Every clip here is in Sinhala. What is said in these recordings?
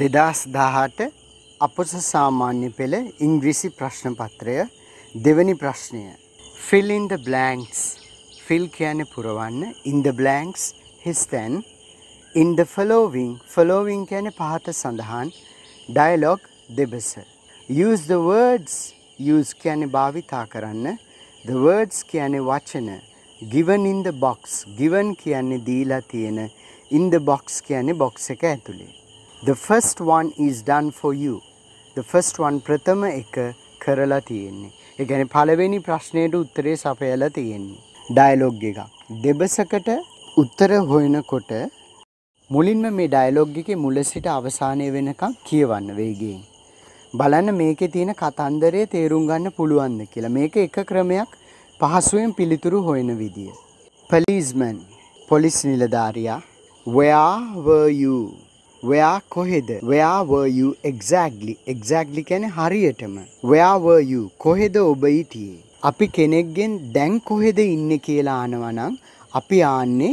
දෙදස් දහට අපොස සාමාන්‍ය පෙළ ඉංග්‍රීසි ප්‍රශ්න පත්‍රය දෙවැනි ප්‍රශ්නය. ෆිල්ඉන්ද බ්ලෑන්ක්ස් ෆිල් කියන පුරවන්න ඉන්ද බ්ලෑන්ක්ස් හිස්තැන් ඉන්ද ෆලෝවිං ෆලෝවිං කියන පහත සඳහන් ඩයිලොග් දෙබස. use the words use කියන භාවිතා කරන්න the words කියන වචන given in the box given කියන්නේ දීලා තියෙන in the box කියන්නේ box එක ඇතුලේ The first one is done for you. The first one ප්‍රථම එක කරලා තියෙන්නේ. ඒ කියන්නේ පළවෙනි ප්‍රශ්නයට උත්තරේ සපයලා තියෙන්නේ. ඩයලොග් එකක්. දෙබසකට උත්තර හොයනකොට මුලින්ම මේ ඩයලොග් එකේ මුල සිට අවසානය වෙනකම් කියවන්න වේගයෙන්. බලන්න මේකේ තියෙන කතන්දරය තේරුම් ගන්න පුළුවන්ද කියලා. මේක එක ක්‍රමයක් පහසුවෙන් පිළිතුරු හොයන විදිය. Policeman, පොලිස් නිලධාරියා, where were you? where කොහෙද where were you exactly exactly කියන්නේ හරියටම where were you කොහෙද ඔබ හිටියේ අපි කෙනෙක්ගෙන් දැන් කොහෙද ඉන්නේ කියලා අහනවා නම් අපි ආන්නේ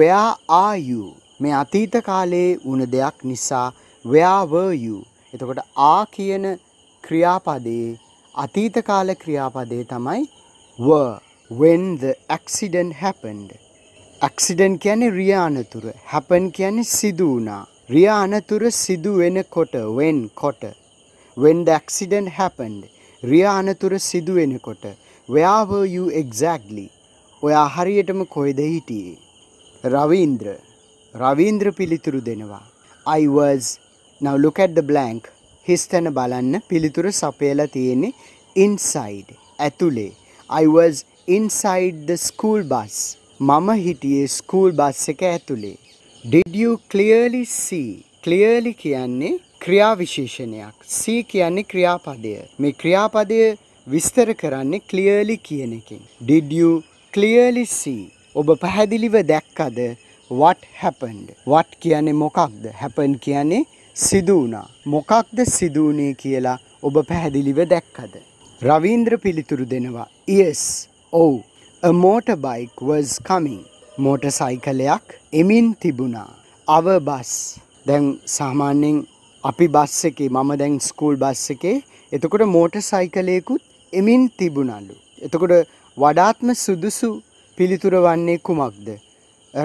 where are you මේ අතීත කාලයේ වුණ දෙයක් නිසා where were you එතකොට ආ කියන ක්‍රියාපදයේ අතීත කාල ක්‍රියාපදේ තමයි were when the accident happened accident කියන්නේ රියානතුර happen කියන්නේ සිදු වුණා රිය අනතුර සිදු වෙනකොට when කොට when the accident happened රිය අනතුර සිදු වෙනකොට where were you exactly ඔයා හරියටම කොහෙද හිටියේ රවීන්ද්‍ර රවීන්ද්‍ර පිළිතුරු දෙනවා I was now look at the blank හිස් තැන බලන්න පිළිතුර සපයලා තියෙන්නේ inside ඇතුලේ I was inside the school bus මම හිටියේ ස්කූල් බස් එක ඇතුලේ Did you clearly see? clearly කියන්නේ ක්‍රියා විශේෂණයක්. see කියන්නේ ක්‍රියාපදය. මේ ක්‍රියාපදය විස්තර කරන්නේ clearly කියන එකෙන්. Did you clearly see? ඔබ පැහැදිලිව දැක්කද what happened? what කියන්නේ මොකක්ද? happen කියන්නේ සිදු වුණා. මොකක්ද සිදු වුණේ කියලා ඔබ පැහැදිලිව දැක්කද? රවීන්ද්‍ර පිළිතුරු දෙනවා. Yes. Oh, a motorbike was coming. Motor සයිකලයක් එමින් තිබුණා. අව බස් දැන් සාමාන්‍යෙන් අපි බස් එකේ මම දැන් ස්කූල් බස් එකේ එතකොට මෝට සයිකලයකුත් එමින් තිබුණලු. එතකොට වඩාත්ම සුදුසු පිළිතුර වන්නේ කුමක්ද.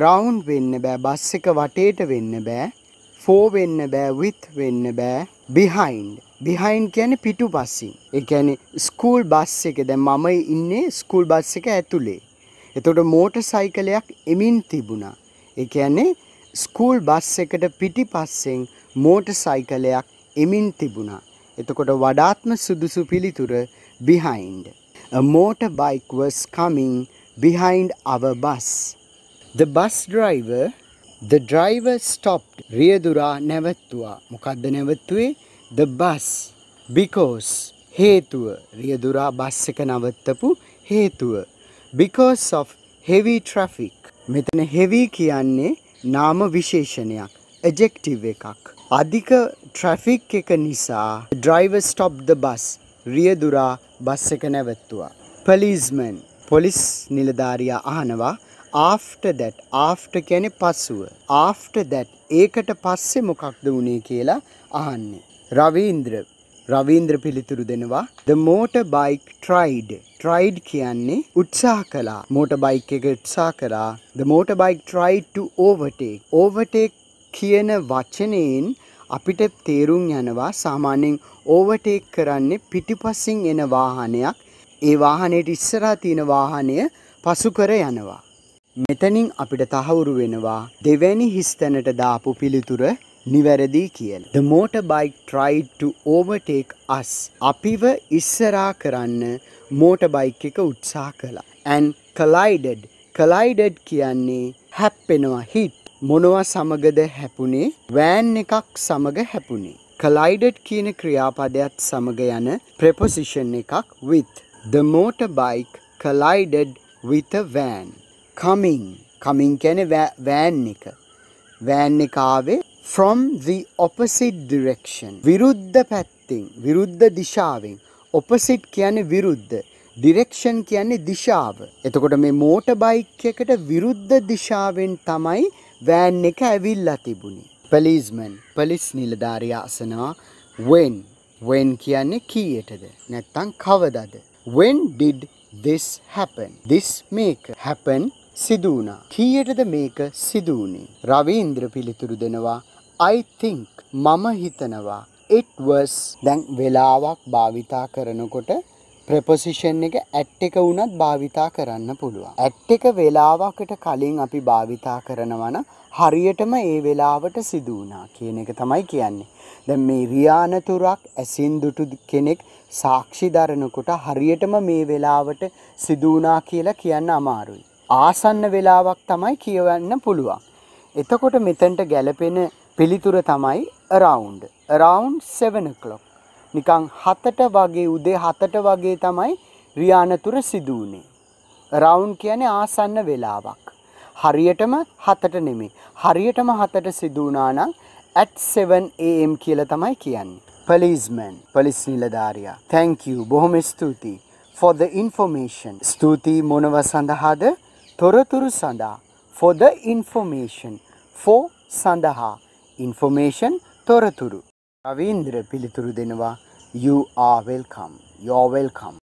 රවුන්් වෙන්න බෑ බස් එක වටේට වෙන්න බෑ ෆෝ වෙන්න බෑ විත් වෙන්න බෑ බිහයින්් බිහයින් කියන පිටු පස්සින් එකැන ස්කූල් බස් එක දැ මම ඉන්නේ ස්කූල් බස් එක ඇතුළේ එතකොට මෝටර් සයිකලයක් එමින් තිබුණා. ඒ කියන්නේ ස්කූල් බස් එකට පිටිපස්සෙන් මෝටර් සයිකලයක් එමින් තිබුණා. එතකොට වඩාත්ම සුදුසු පිළිතුර behind. A motorbike was coming behind our bus. The bus driver the driver stopped. රියදුරා නැවැත්තුවා. මොකද්ද නැවැත්තුවේ? The bus because හේතුව රියදුරා බස් එක නවත්තපු හේතුව because of heavy traffic. මෙතන heavy කියන්නේ නාම විශේෂණයක්. adjective එකක්. අධික traffic එක නිසා driver stopped the bus. රියදුරා බස් එක නැවැත්තුවා. policeman පොලිස් නිලධාරියා අහනවා after that after කියන්නේ පසුව. after that ඒකට පස්සේ මොකක්ද වුනේ කියලා අහන්නේ. රවීන්ද්‍ර රවීන්ද්‍ර පිළිතුරු දෙනවා The Motorbike Tried ට්‍රයිඩ් කියන්නේ උත්සාහ කලා මෝට බයික් එක උත්සා කරා The Motorbike tried to overtake overtake කියන වචනයෙන් අපිට තේරුම් යනවා සාමාන්‍යයෙන් overtake කරන්නේ පිටිපසින් එන වාහනයක් ඒ වාහනයට ඉස්සරහා තියෙන වාහනය පසු කර යනවා මෙතනින් අපිට තහවුරු වෙනවා දෙවැනි හිස්තැනට දාපු පිළිතුර නිවැරදි කියල. The motorbike tried to overtake us. අපිව ඉස්සරා කරන්න මෝටබයික් එක උත්සා කලා. And collided. collided කියන්නේ හැප්පෙනවා හිට්. මොනවා සමගද හැපුණේ වෑන් එකක් සමග හැපුණේ. collided කියන ක්‍රියාපදයක් සමග යන preposition එකක් with. The motorbike collided with a van. coming. coming කියන්නේ වෑන් එක. වෑන් එක ආවේ from the opposite direction විරුද්ධ පැත්තෙන් විරුද්ධ දිශාවෙන් opposite කියන්නේ විරුද්ධ direction කියන්නේ දිශාව. එතකොට මේ මෝටර් බයික් එකට විරුද්ධ දිශාවෙන් තමයි වෑන් එක ඇවිල්ලා තිබුණේ. policeman police නිලධාරියා අසනවා when when කියන්නේ කීයටද නැත්නම් කවදද when did this happen this මේක happen සිදු වුණා කීයටද මේක සිදු වුණේ රවීන්ද්‍ර පිළිතුරු දෙනවා I think මම හිතනවා it was දැන් වෙලාවක් භාවිතා කරනකොට ප්‍රපොසිෂන් එක ඇට් එක වුණත් භාවිතා කරන්න පුළුවන්. ඇට් එක වෙලාවකට කලින් අපි භාවිතා කරනවා නම් හරියටම ඒ වෙලාවට සිදු වුණා කියන එක තමයි කියන්නේ. දැන් මේ රියානතුරක් ඇසින් දුටු කෙනෙක් සාක්ෂි දරනකොට හරියටම මේ වෙලාවට සිදු වුණා කියලා කියන්න අමාරුයි. ආසන්න වෙලාවක් තමයි කියවන්න පුළුවන්. එතකොට මෙතනට ගැළපෙන පිළිතුර තමයි around around 7 o'clock නිකන් 7ට වගේ උදේ 7ට වගේ තමයි රියානතුර සිදු වුනේ around කියන්නේ ආසන්න වෙලාවක් හරියටම 7ට නෙමෙයි හරියටම 7ට සිදු වුණා නම් at 7 am කියලා තමයි කියන්නේ policeman police නිලධාරියා thank you බොහොම ස්තුතියි for the information ස්තුතියි මොනව සඳහාද තොරතුරු සඳහා for the information for සඳහා ඉන්ෆෝමේෂන් තොරතුරු රවීන්ද්‍ර පිළිතුරු දෙනවා you are welcome you are welcome